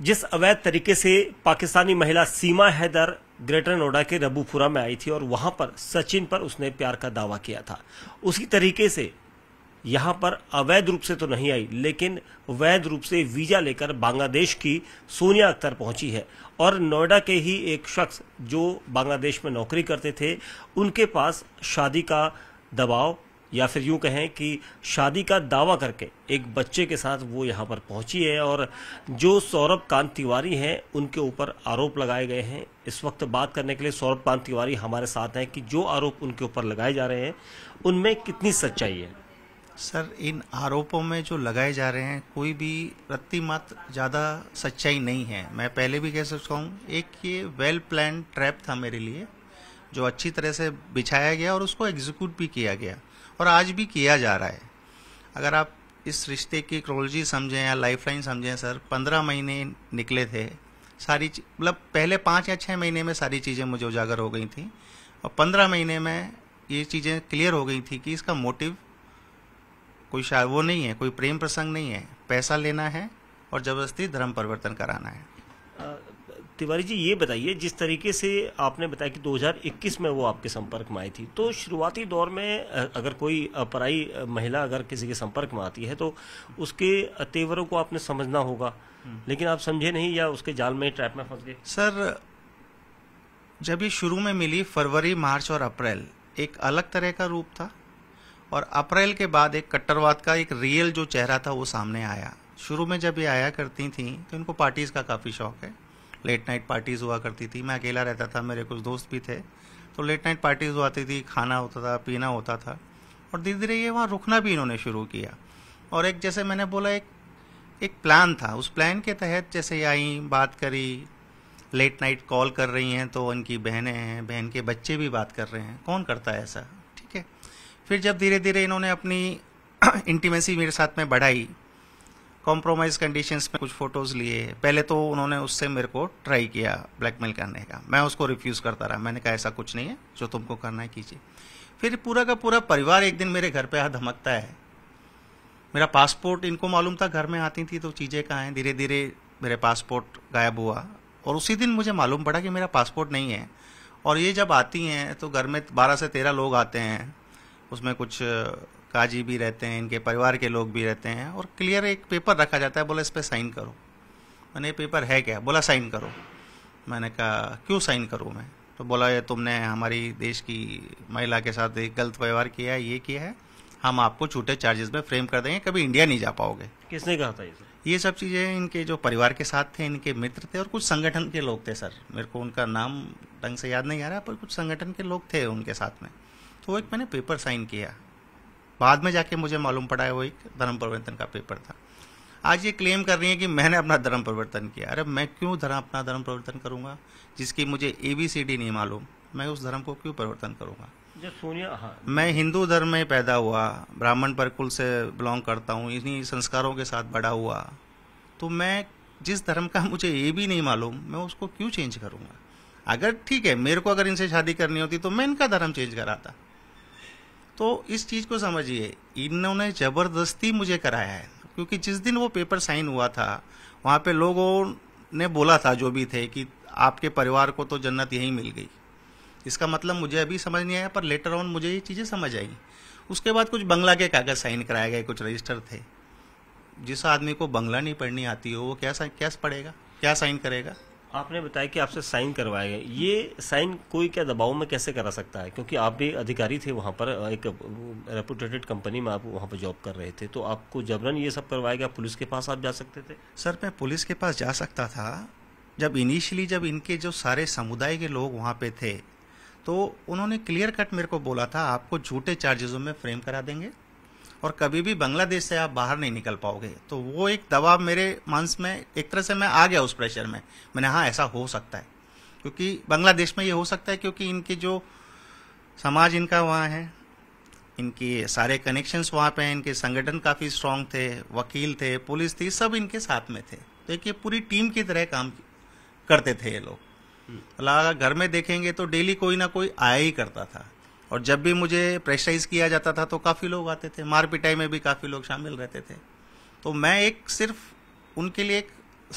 जिस अवैध तरीके से पाकिस्तानी महिला सीमा हैदर ग्रेटर नोएडा के रबूपुरा में आई थी और वहां पर सचिन पर उसने प्यार का दावा किया था उसी तरीके से यहां पर अवैध रूप से तो नहीं आई लेकिन वैध रूप से वीजा लेकर बांग्लादेश की सोनिया अख्तर पहुंची है और नोएडा के ही एक शख्स जो बांग्लादेश में नौकरी करते थे उनके पास शादी का दबाव या फिर यूं कहें कि शादी का दावा करके एक बच्चे के साथ वो यहाँ पर पहुंची है और जो सौरभ कांत तिवारी हैं उनके ऊपर आरोप लगाए गए हैं इस वक्त बात करने के लिए सौरभ कांत तिवारी हमारे साथ हैं कि जो आरोप उनके ऊपर लगाए जा रहे हैं उनमें कितनी सच्चाई है सर इन आरोपों में जो लगाए जा रहे हैं कोई भी रत्ती मात्र ज़्यादा सच्चाई नहीं है मैं पहले भी कह सकता हूँ एक ये वेल प्लान ट्रैप था मेरे लिए जो अच्छी तरह से बिछाया गया और उसको एग्जीक्यूट भी किया गया और आज भी किया जा रहा है अगर आप इस रिश्ते की क्रोलॉजी समझें या लाइफ लाइन समझें सर पंद्रह महीने निकले थे सारी मतलब पहले पाँच या छः महीने में सारी चीज़ें मुझे उजागर हो गई थी और पंद्रह महीने में ये चीज़ें क्लियर हो गई थी कि इसका मोटिव कोई शायद वो नहीं है कोई प्रेम प्रसंग नहीं है पैसा लेना है और ज़बरदस्ती धर्म परिवर्तन कराना है तिवारी जी ये बताइए जिस तरीके से आपने बताया कि 2021 में वो आपके संपर्क में आई थी तो शुरुआती दौर में अगर कोई पराई महिला अगर किसी के संपर्क में आती है तो उसके तेवरों को आपने समझना होगा हम्म। लेकिन आप समझे नहीं या उसके जाल में ट्रैप में फंस गए सर जब ये शुरू में मिली फरवरी मार्च और अप्रैल एक अलग तरह का रूप था और अप्रैल के बाद एक कट्टरवाद का एक रियल जो चेहरा था वो सामने आया शुरू में जब ये आया करती थी तो इनको पार्टीज का काफ़ी शौक है लेट नाइट पार्टीज़ हुआ करती थी मैं अकेला रहता था मेरे कुछ दोस्त भी थे तो लेट नाइट पार्टीज़ हुआ थी खाना होता था पीना होता था और धीरे धीरे ये वहाँ रुकना भी इन्होंने शुरू किया और एक जैसे मैंने बोला एक एक प्लान था उस प्लान के तहत जैसे आई बात करी लेट नाइट कॉल कर रही हैं तो उनकी बहनें हैं बहन के बच्चे भी बात कर रहे हैं कौन करता है ऐसा ठीक है फिर जब धीरे धीरे इन्होंने अपनी इंटीमेसी मेरे साथ में बढ़ाई कॉम्प्रोमाइज कंडीशंस में कुछ फोटोज लिए पहले तो उन्होंने उससे मेरे को ट्राई किया ब्लैकमेल करने का मैं उसको रिफ्यूज़ करता रहा मैंने कहा ऐसा कुछ नहीं है जो तुमको करना है कीजिए फिर पूरा का पूरा परिवार एक दिन मेरे घर पे आ धमकता है मेरा पासपोर्ट इनको मालूम था घर में आती थी तो चीज़ें कहाँ हैं धीरे धीरे मेरे पासपोर्ट गायब हुआ और उसी दिन मुझे मालूम पड़ा कि मेरा पासपोर्ट नहीं है और ये जब आती हैं तो घर में बारह से तेरह लोग आते हैं उसमें कुछ काजी भी रहते हैं इनके परिवार के लोग भी रहते हैं और क्लियर एक पेपर रखा जाता है बोला इस पर साइन करो मैंने ये पेपर है क्या बोला साइन करो मैंने कहा क्यों साइन करूँ मैं तो बोला ये तुमने हमारी देश की महिला के साथ एक गलत व्यवहार किया है ये किया है हम आपको छोटे चार्जेस में फ्रेम कर देंगे कभी इंडिया नहीं जा पाओगे किसने कहा था ये सर? ये सब चीज़ें इनके जो परिवार के साथ थे इनके मित्र थे और कुछ संगठन के लोग थे सर मेरे को उनका नाम ढंग से याद नहीं आ रहा पर कुछ संगठन के लोग थे उनके साथ में तो एक मैंने पेपर साइन किया बाद में जाके मुझे मालूम पड़ा है वो एक धर्म परिवर्तन का पेपर था आज ये क्लेम कर रही है कि मैंने अपना धर्म परिवर्तन किया अरे मैं क्यों धर्म अपना धर्म परिवर्तन करूंगा जिसकी मुझे ए बी सी डी नहीं मालूम मैं उस धर्म को क्यों परिवर्तन करूंगा सोनिया हाँ। मैं हिंदू धर्म में पैदा हुआ ब्राह्मण परकुल से बिलोंग करता हूँ इन्हीं संस्कारों के साथ बड़ा हुआ तो मैं जिस धर्म का मुझे ये भी नहीं मालूम मैं उसको क्यों चेंज करूँगा अगर ठीक है मेरे को अगर इनसे शादी करनी होती तो मैं इनका धर्म चेंज कराता तो इस चीज़ को समझिए इन्होंने ज़बरदस्ती मुझे कराया है क्योंकि जिस दिन वो पेपर साइन हुआ था वहाँ पे लोगों ने बोला था जो भी थे कि आपके परिवार को तो जन्नत यहीं मिल गई इसका मतलब मुझे अभी समझ नहीं आया पर लेटर ऑन मुझे ये चीज़ें समझ आई उसके बाद कुछ बंगला के कागज़ साइन कराए गए कुछ रजिस्टर थे जिस आदमी को बंगला नहीं पढ़नी आती हो वो क्या क्या पढ़ेगा क्या साइन करेगा आपने बताया कि आपसे साइन करवाए गए ये साइन कोई क्या दबाव में कैसे करा सकता है क्योंकि आप भी अधिकारी थे वहाँ पर एक रेपुटेटेड कंपनी में आप वहाँ पर जॉब कर रहे थे तो आपको जबरन ये सब करवाया गया पुलिस के पास आप जा सकते थे सर मैं पुलिस के पास जा सकता था जब इनिशियली जब इनके जो सारे समुदाय के लोग वहाँ पे थे तो उन्होंने क्लियर कट मेरे को बोला था आपको झूठे चार्जेज़ों में फ्रेम करा देंगे और कभी भी बांग्लादेश से आप बाहर नहीं निकल पाओगे तो वो एक दबाव मेरे मंस में एक तरह से मैं आ गया उस प्रेशर में मैंने हाँ ऐसा हो सकता है क्योंकि बांग्लादेश में ये हो सकता है क्योंकि इनके जो समाज इनका वहाँ है इनके सारे कनेक्शंस वहाँ पे हैं इनके संगठन काफ़ी स्ट्रांग थे वकील थे पुलिस थी सब इनके साथ में थे तो एक ये पूरी टीम की तरह काम करते थे ये लोग हम्म। मतलब अगर घर में देखेंगे तो डेली कोई ना कोई आया ही करता था और जब भी मुझे प्रेशराइज किया जाता था तो काफ़ी लोग आते थे मार पिटाई में भी काफ़ी लोग शामिल रहते थे तो मैं एक सिर्फ उनके लिए एक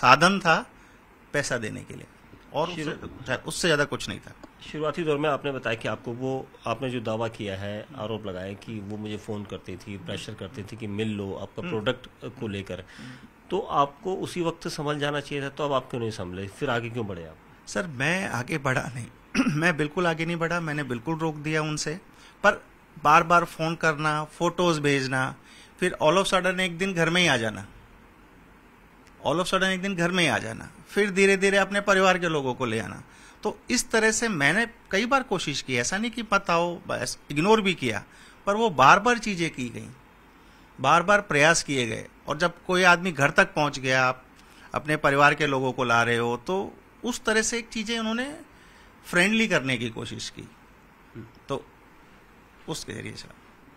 साधन था पैसा देने के लिए और उससे ज़्यादा कुछ नहीं था शुरुआती दौर में आपने बताया कि आपको वो आपने जो दावा किया है आरोप लगाया कि वो मुझे फ़ोन करती थी प्रेशर करती थी कि मिल लो आपका प्रोडक्ट हम्म। को हम्म। लेकर तो आपको उसी वक्त संभल जाना चाहिए था तो अब आप क्यों नहीं संभले फिर आगे क्यों बढ़े आप सर मैं आगे बढ़ा नहीं मैं बिल्कुल आगे नहीं बढ़ा मैंने बिल्कुल रोक दिया उनसे पर बार बार फ़ोन करना फोटोज़ भेजना फिर ऑल ऑफ सडन एक दिन घर में ही आ जाना ऑल ऑफ सडन एक दिन घर में ही आ जाना फिर धीरे धीरे अपने परिवार के लोगों को ले आना तो इस तरह से मैंने कई बार कोशिश की ऐसा नहीं कि पता हो बस इग्नोर भी किया पर वो बार बार चीज़ें की गई बार बार प्रयास किए गए और जब कोई आदमी घर तक पहुंच गया आप अपने परिवार के लोगों को ला रहे हो तो उस तरह से एक चीज़ें उन्होंने फ्रेंडली करने की कोशिश की तो उसके जरिए से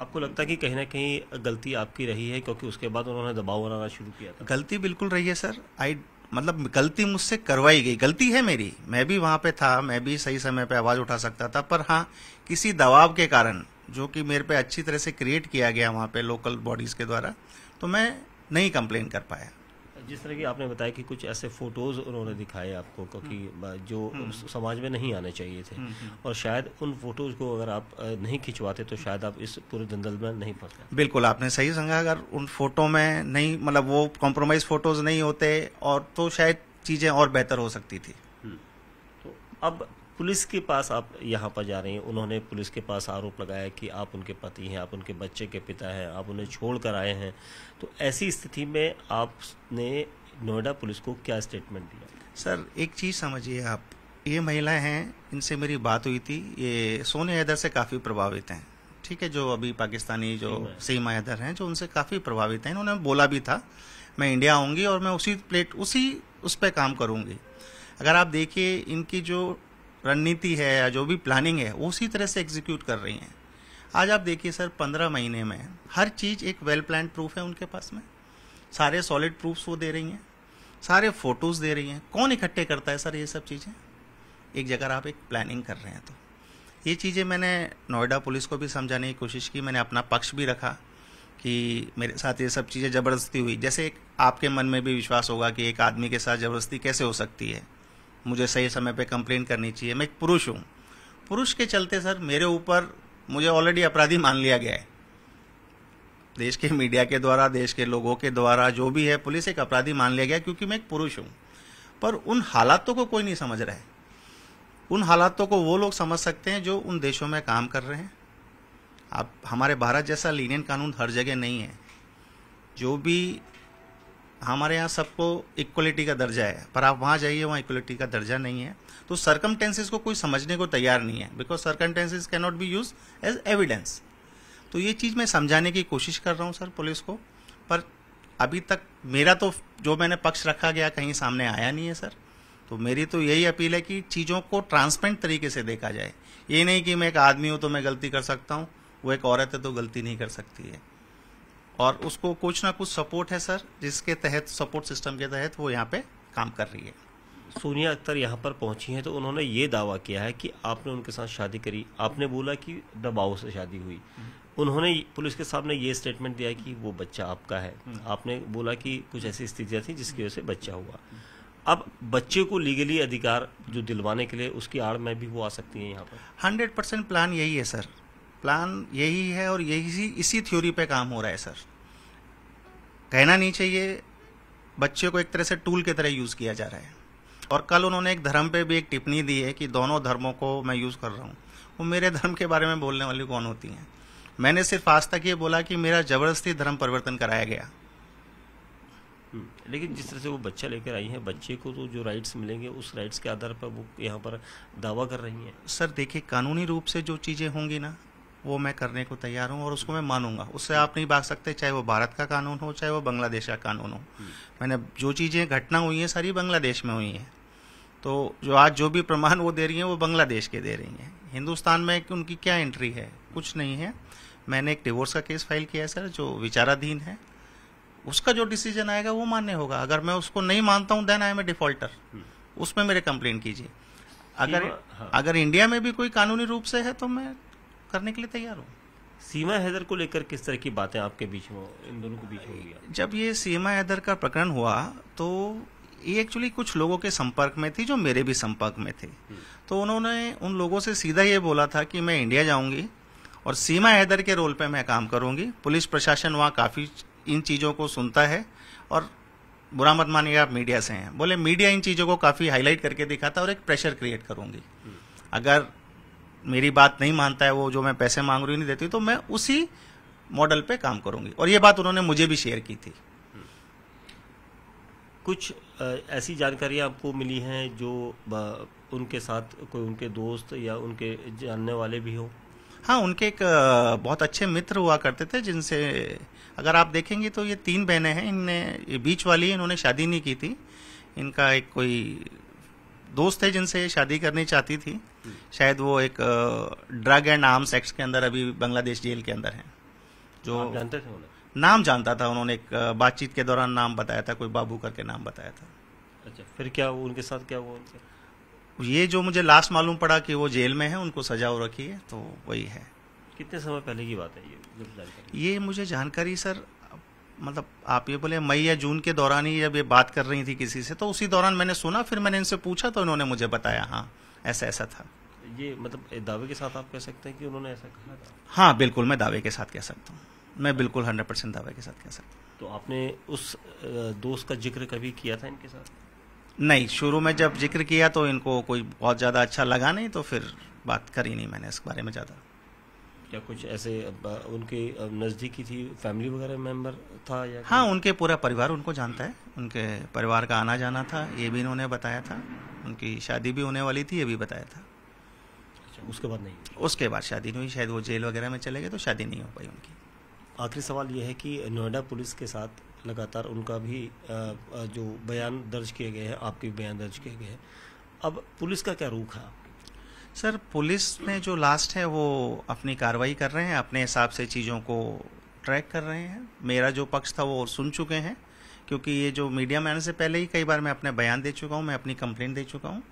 आपको लगता है कि कहीं ना कहीं गलती आपकी रही है क्योंकि उसके बाद उन्होंने दबाव बनाना शुरू किया था गलती बिल्कुल रही है सर आई मतलब गलती मुझसे करवाई गई गलती है मेरी मैं भी वहां पे था मैं भी सही समय पे आवाज उठा सकता था पर हाँ किसी दबाव के कारण जो कि मेरे पे अच्छी तरह से क्रिएट किया गया वहां पे लोकल बॉडीज के द्वारा तो मैं नहीं कंप्लेन कर पाया जिस तरह की आपने बताया कि कुछ ऐसे फोटोज उन्होंने दिखाए आपको क्योंकि हम्म। जो हम्म। समाज में नहीं आने चाहिए थे हम्म, और शायद उन फोटोज को अगर आप नहीं खिंचवाते तो शायद आप इस पूरे दंदल में नहीं पड़ते बिल्कुल आपने सही समझा अगर उन फोटो में नहीं मतलब वो कॉम्प्रोमाइज फोटोज नहीं होते और तो शायद चीजें और बेहतर हो सकती थी तो अब पुलिस के पास आप यहाँ पर जा रहे हैं उन्होंने पुलिस के पास आरोप लगाया कि आप उनके पति हैं आप उनके बच्चे के पिता हैं आप उन्हें छोड़ कर आए हैं तो ऐसी स्थिति में आपने नोएडा पुलिस को क्या स्टेटमेंट दिया सर एक चीज़ समझिए आप ये महिला हैं इनसे मेरी बात हुई थी ये सोने हैदर से काफ़ी प्रभावित हैं ठीक है जो अभी पाकिस्तानी जो सीमा हैदर हैं जो उनसे काफ़ी प्रभावित हैं इन्होंने बोला भी था मैं इंडिया आऊँगी और मैं उसी प्लेट उसी उस पर काम करूँगी अगर आप देखिए इनकी जो रणनीति है या जो भी प्लानिंग है वो उसी तरह से एग्जीक्यूट कर रही हैं आज आप देखिए सर पंद्रह महीने में हर चीज़ एक वेल प्लान प्रूफ है उनके पास में सारे सॉलिड प्रूफ्स वो दे रही हैं सारे फोटोज़ दे रही हैं कौन इकट्ठे करता है सर ये सब चीज़ें एक जगह आप एक प्लानिंग कर रहे हैं तो ये चीज़ें मैंने नोएडा पुलिस को भी समझाने की कोशिश की मैंने अपना पक्ष भी रखा कि मेरे साथ ये सब चीज़ें ज़बरदस्ती हुई जैसे एक आपके मन में भी विश्वास होगा कि एक आदमी के साथ ज़बरदस्ती कैसे हो सकती है मुझे सही समय पे कंप्लेन करनी चाहिए मैं एक पुरुष हूँ पुरुष के चलते सर मेरे ऊपर मुझे ऑलरेडी अपराधी मान लिया गया है देश के मीडिया के द्वारा देश के लोगों के द्वारा जो भी है पुलिस एक अपराधी मान लिया गया क्योंकि मैं एक पुरुष हूँ पर उन हालातों को कोई नहीं समझ रहा है उन हालातों को वो लोग समझ सकते हैं जो उन देशों में काम कर रहे हैं आप हमारे भारत जैसा लीनियन कानून हर जगह नहीं है जो भी हमारे यहाँ सबको इक्वलिटी का दर्जा है पर आप वहाँ जाइए वहाँ इक्वलिटी का दर्जा नहीं है तो सरकम को कोई समझने को तैयार नहीं है because circumstances cannot be use as evidence तो ये चीज़ मैं समझाने की कोशिश कर रहा हूँ सर पुलिस को पर अभी तक मेरा तो जो मैंने पक्ष रखा गया कहीं सामने आया नहीं है सर तो मेरी तो यही अपील है कि चीज़ों को ट्रांसपेरेंट तरीके से देखा जाए ये नहीं कि मैं एक आदमी हूँ तो मैं गलती कर सकता हूँ वो एक औरत है तो गलती नहीं कर सकती है और उसको कुछ ना कुछ सपोर्ट है सर जिसके तहत सपोर्ट सिस्टम के तहत वो यहाँ पे काम कर रही है सोनिया अख्तर यहाँ पर पहुंची है तो उन्होंने ये दावा किया है कि आपने उनके साथ शादी करी आपने बोला कि दबाव से शादी हुई उन्होंने पुलिस के सामने ये स्टेटमेंट दिया कि वो बच्चा आपका है आपने बोला कि कुछ ऐसी स्थितियाँ थी जिसकी वजह से बच्चा हुआ अब बच्चे को लीगली अधिकार जो दिलवाने के लिए उसकी आड़ में भी वो आ सकती है यहाँ पर हंड्रेड परसेंट प्लान यही है सर प्लान यही है और यही इसी थ्योरी पे काम हो रहा है सर कहना नहीं चाहिए बच्चे को एक तरह से टूल की तरह यूज़ किया जा रहा है और कल उन्होंने एक धर्म पे भी एक टिप्पणी दी है कि दोनों धर्मों को मैं यूज़ कर रहा हूँ वो मेरे धर्म के बारे में बोलने वाली कौन होती हैं मैंने सिर्फ आज तक ये बोला कि मेरा जबरदस्ती धर्म परिवर्तन कराया गया हम्म, लेकिन जिस तरह से वो बच्चा लेकर आई है बच्चे को तो जो राइट्स मिलेंगे उस राइट्स के आधार पर वो यहाँ पर दावा कर रही हैं सर देखिए कानूनी रूप से जो चीज़ें होंगी ना वो मैं करने को तैयार हूँ और उसको मैं मानूंगा उससे आप नहीं भाग सकते चाहे वो भारत का कानून हो चाहे वो बांग्लादेश का कानून हो मैंने जो चीज़ें घटना हुई हैं सारी बांग्लादेश में हुई हैं तो जो आज जो भी प्रमाण वो दे रही हैं वो बांग्लादेश के दे रही हैं हिंदुस्तान में उनकी क्या एंट्री है कुछ नहीं है मैंने एक डिवोर्स का केस फाइल किया है सर जो विचाराधीन है उसका जो डिसीजन आएगा वो मान्य होगा अगर मैं उसको नहीं मानता हूँ then I am a defaulter उसमें मेरे कंप्लेन कीजिए अगर हाँ। अगर इंडिया में भी कोई कानूनी रूप से है तो मैं करने के लिए तैयार हूँ सीमा हैदर को लेकर किस तरह की बातें आपके बीच में इन दोनों के बीच होगी जब ये सीमा हैदर का प्रकरण हुआ तो ये एक्चुअली कुछ लोगों के संपर्क में थी जो मेरे भी संपर्क में थे हम्म। तो उन्होंने उन लोगों से सीधा ये बोला था कि मैं इंडिया जाऊंगी और सीमा हैदर के रोल पे मैं काम करूंगी पुलिस प्रशासन वहाँ काफ़ी इन चीज़ों को सुनता है और बुरा मत मानिए आप मीडिया से हैं बोले मीडिया इन चीज़ों को काफ़ी हाईलाइट करके दिखाता और एक प्रेशर क्रिएट करूंगी हम्म। अगर मेरी बात नहीं मानता है वो जो मैं पैसे मांग रही नहीं देती तो मैं उसी मॉडल पे काम करूंगी और ये बात उन्होंने मुझे भी शेयर की थी कुछ ऐसी जानकारियां आपको मिली हैं जो उनके साथ कोई उनके दोस्त या उनके जानने वाले भी हो हाँ उनके एक बहुत अच्छे मित्र हुआ करते थे जिनसे अगर आप देखेंगे तो ये तीन बहनें हैं इनने बीच वाली इन्होंने शादी नहीं की थी इनका एक कोई दोस्त थे जिनसे शादी करनी चाहती थी शायद वो एक ड्रग एंड आर्म्स एक्ट के अंदर अभी बांग्लादेश जेल के अंदर है जो जानते थे नाम जानता था उन्होंने एक बातचीत के दौरान नाम बताया था कोई बाबू करके नाम बताया था अच्छा फिर क्या उनके साथ क्या हुआ उनके ये जो मुझे लास्ट मालूम पड़ा कि वो जेल में है उनको सजा हो रखी है तो वही है कितने समय पहले की बात है ये ये मुझे जानकारी सर मतलब आप ये बोले मई या जून के दौरान ही जब ये बात कर रही थी किसी से तो उसी दौरान मैंने सुना फिर मैंने इनसे पूछा तो इन्होंने मुझे बताया हाँ ऐसा ऐसा था ये मतलब दावे के साथ आप कह सकते हैं कि उन्होंने ऐसा कहा हाँ बिल्कुल मैं दावे के साथ कह सकता हूँ मैं अच्छा। बिल्कुल हंड्रेड परसेंट दावे के साथ कह सकता हूँ तो आपने उस दोस्त का जिक्र कभी किया था इनके साथ नहीं शुरू में जब जिक्र किया तो इनको कोई बहुत ज़्यादा अच्छा लगा नहीं तो फिर बात करी नहीं मैंने इस बारे में ज़्यादा या कुछ ऐसे उनके नज़दीकी थी फैमिली वगैरह मेंबर था या हाँ उनके पूरा परिवार उनको जानता है उनके परिवार का आना जाना था ये भी इन्होंने बताया था उनकी शादी भी होने वाली थी ये भी बताया था अच्छा उसके बाद नहीं उसके बाद शादी नहीं हुई शायद वो जेल वगैरह में चले गए तो शादी नहीं हो पाई उनकी आखिरी सवाल यह है कि नोएडा पुलिस के साथ लगातार उनका भी जो बयान दर्ज किए गए हैं आपके भी बयान दर्ज किए गए हैं अब पुलिस का क्या रूख है सर पुलिस में जो लास्ट है वो अपनी कार्रवाई कर रहे हैं अपने हिसाब से चीज़ों को ट्रैक कर रहे हैं मेरा जो पक्ष था वो सुन चुके हैं क्योंकि ये जो मीडिया में आने से पहले ही कई बार मैं अपने बयान दे चुका हूँ मैं अपनी कंप्लेंट दे चुका हूँ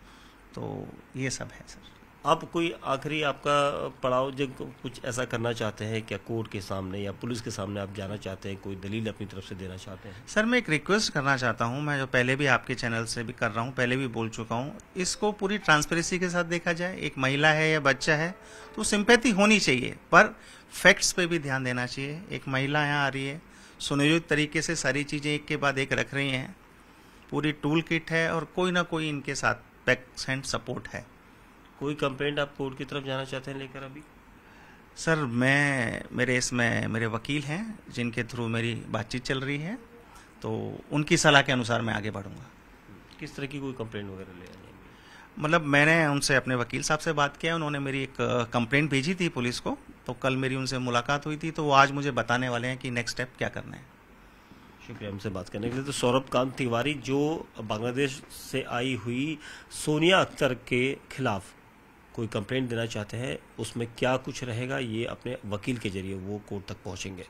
तो ये सब है सर आप कोई आखिरी आपका पड़ाव जब कुछ ऐसा करना चाहते हैं क्या कोर्ट के सामने या पुलिस के सामने आप जाना चाहते हैं कोई दलील अपनी तरफ से देना चाहते हैं सर मैं एक रिक्वेस्ट करना चाहता हूँ मैं जो पहले भी आपके चैनल से भी कर रहा हूँ पहले भी बोल चुका हूँ इसको पूरी ट्रांसपेरेंसी के साथ देखा जाए एक महिला है या बच्चा है तो सिंपैथी होनी चाहिए पर फैक्ट्स पे भी ध्यान देना चाहिए एक महिला यहाँ आ रही है सुनियोजित तरीके से सारी चीज़ें एक के बाद एक रख रही हैं पूरी टूल किट है और कोई ना कोई इनके साथ पैक्स एंड सपोर्ट है कोई कंप्लेंट आप कोर्ट की तरफ जाना चाहते हैं लेकर अभी सर मैं मेरे इसमें मेरे वकील हैं जिनके थ्रू मेरी बातचीत चल रही है तो उनकी सलाह के अनुसार मैं आगे बढ़ूंगा किस तरह की कोई कंप्लेंट वगैरह ले मतलब मैंने उनसे अपने वकील साहब से बात किया उन्होंने मेरी एक कंप्लेंट भेजी थी पुलिस को तो कल मेरी उनसे मुलाकात हुई थी तो वो आज मुझे बताने वाले हैं कि नेक्स्ट स्टेप क्या करना है शुक्रिया हमसे बात करने के लिए तो सौरभ कांत तिवारी जो बांग्लादेश से आई हुई सोनिया अख्तर के खिलाफ कोई कंप्लेंट देना चाहते हैं उसमें क्या कुछ रहेगा ये अपने वकील के ज़रिए वो कोर्ट तक पहुँचेंगे